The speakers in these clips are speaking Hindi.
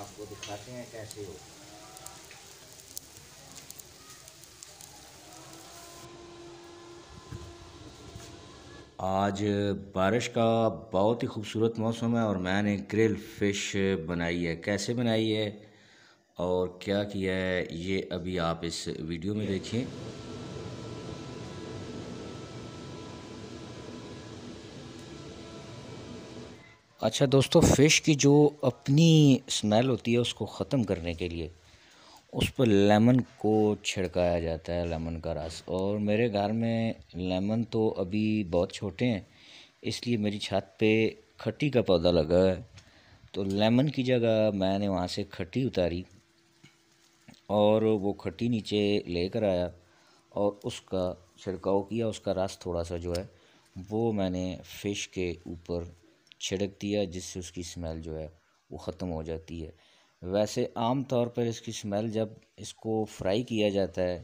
आपको दिखाते हैं कैसे हो आज बारिश का बहुत ही खूबसूरत मौसम है और मैंने ग्रिल फ़िश बनाई है कैसे बनाई है और क्या किया है ये अभी आप इस वीडियो में देखिए अच्छा दोस्तों फ़िश की जो अपनी स्मेल होती है उसको ख़त्म करने के लिए उस पर लेमन को छिड़काया जाता है लेमन का रस और मेरे घर में लेमन तो अभी बहुत छोटे हैं इसलिए मेरी छत पे खट्टी का पौधा लगा है तो लेमन की जगह मैंने वहाँ से खट्टी उतारी और वो खट्टी नीचे लेकर आया और उसका छिड़काव किया उसका रस थोड़ा सा जो है वो मैंने फ़िश के ऊपर छिड़कती है जिससे उसकी स्मेल जो है वो ख़त्म हो जाती है वैसे आम तौर पर इसकी स्मेल जब इसको फ्राई किया जाता है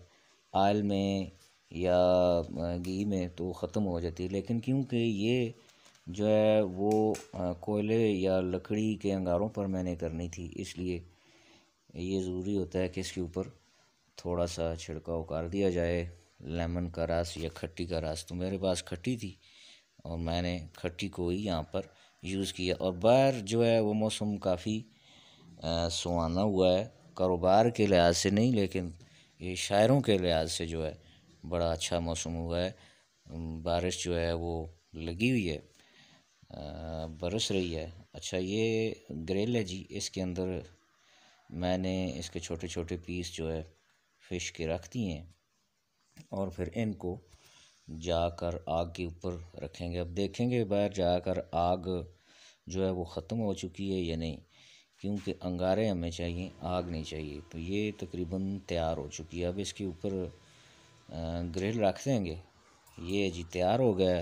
आयल में या घी में तो ख़त्म हो जाती है लेकिन क्योंकि ये जो है वो कोयले या लकड़ी के अंगारों पर मैंने करनी थी इसलिए ये ज़रूरी होता है कि इसके ऊपर थोड़ा सा छिड़काव कर दिया जाए लेमन का रस या खट्टी का रस तो मेरे पास खट्टी थी और मैंने खट्टी को ही यहाँ पर यूज़ किया और बाहर जो है वो मौसम काफ़ी सुहाना हुआ है कारोबार के लिहाज से नहीं लेकिन ये शायरों के लिहाज से जो है बड़ा अच्छा मौसम हुआ है बारिश जो है वो लगी हुई है बरस रही है अच्छा ये ग्रिल है जी इसके अंदर मैंने इसके छोटे छोटे पीस जो है फ़िश के रख दिए हैं और फिर इनको जाकर आग के ऊपर रखेंगे अब देखेंगे बाहर जाकर आग जो है वो ख़त्म हो चुकी है या नहीं क्योंकि अंगारे हमें चाहिए आग नहीं चाहिए तो ये तकरीबन तैयार हो चुकी है अब इसके ऊपर ग्रिल रख देंगे ये जी तैयार हो गया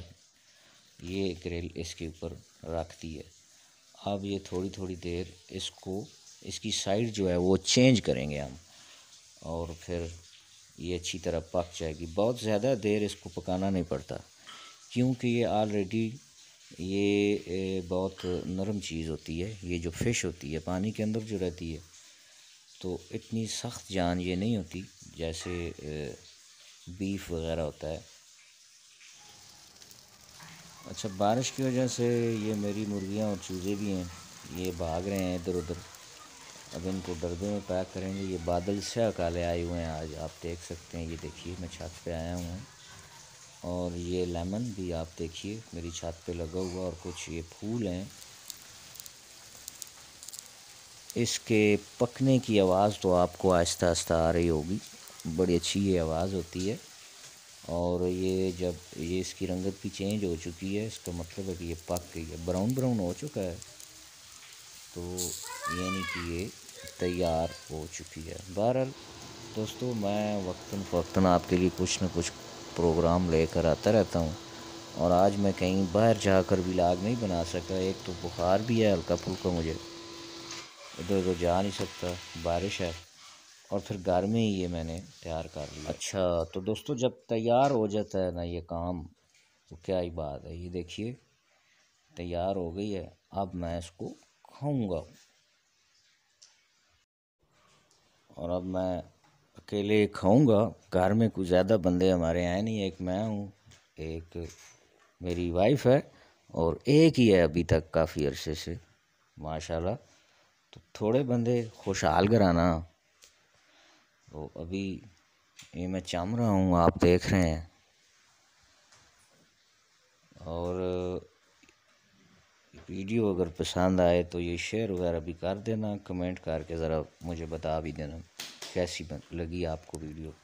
ये ग्रिल इसके ऊपर रखती है अब ये थोड़ी थोड़ी देर इसको इसकी साइड जो है वो चेंज करेंगे हम और फिर ये अच्छी तरह पक जाएगी बहुत ज़्यादा देर इसको पकाना नहीं पड़ता क्योंकि ये ऑलरेडी ये बहुत नरम चीज़ होती है ये जो फ़िश होती है पानी के अंदर जो रहती है तो इतनी सख्त जान ये नहीं होती जैसे बीफ वगैरह होता है अच्छा बारिश की वजह से ये मेरी मुर्गियाँ और चूज़े भी हैं ये भाग रहे हैं इधर उधर अब इनको डरदे में पैक करेंगे ये बादल से अकाले आए हुए हैं आज आप देख सकते हैं ये देखिए मैं छत पे आया हूँ और ये लेमन भी आप देखिए मेरी छत पे लगा हुआ और कुछ ये फूल हैं इसके पकने की आवाज़ तो आपको आहिस्ता आहिस्ता आ रही होगी बड़ी अच्छी ये आवाज़ होती है और ये जब ये इसकी रंगत भी चेंज हो चुकी है इसका मतलब है कि ये पक गई है ब्राउन ब्राउन हो चुका है तो यानी कि ये तैयार हो चुकी है बहरहाल दोस्तों मैं वक्ता फ़क्ता आपके लिए कुछ ना कुछ प्रोग्राम लेकर आता रहता हूँ और आज मैं कहीं बाहर जाकर भी लाग नहीं बना सका एक तो बुखार भी है हल्का फुल्का मुझे इधर उधर जा नहीं सकता बारिश है और फिर घर में ही ये मैंने तैयार कर लिया अच्छा तो दोस्तों जब तैयार हो जाता है ना ये काम तो क्या ही बात है ये देखिए तैयार हो गई है अब मैं इसको खाऊंगा और अब मैं अकेले खाऊंगा घर में कुछ ज़्यादा बंदे हमारे आए नहीं एक मैं हूँ एक मेरी वाइफ है और एक ही है अभी तक काफ़ी अरसे से माशाल्लाह तो थोड़े बंदे खुशहाल कराना तो अभी ये मैं चम रहा हूँ आप देख रहे हैं और वीडियो अगर पसंद आए तो ये शेयर वगैरह भी कर देना कमेंट करके ज़रा मुझे बता भी देना कैसी लगी आपको वीडियो